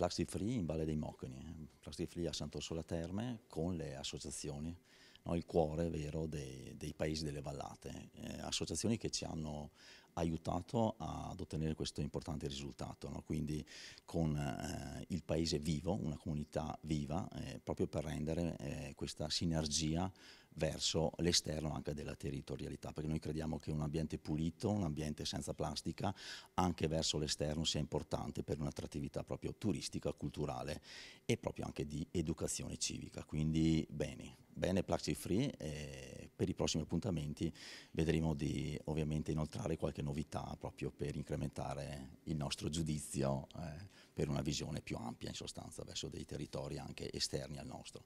Plastic Free in Valle dei Mocconi, eh. Plastic Free a Sant'Orsola Terme con le associazioni, no, il cuore vero dei, dei paesi delle vallate, eh, associazioni che ci hanno aiutato ad ottenere questo importante risultato, no? quindi con eh, il paese vivo, una comunità viva, eh, proprio per rendere eh, questa sinergia verso l'esterno anche della territorialità, perché noi crediamo che un ambiente pulito, un ambiente senza plastica, anche verso l'esterno sia importante per un'attrattività proprio turistica, culturale e proprio anche di educazione civica. Quindi bene, bene Plastic Free e per i prossimi appuntamenti vedremo di ovviamente inoltrare qualche novità proprio per incrementare il nostro giudizio eh, per una visione più ampia in sostanza verso dei territori anche esterni al nostro.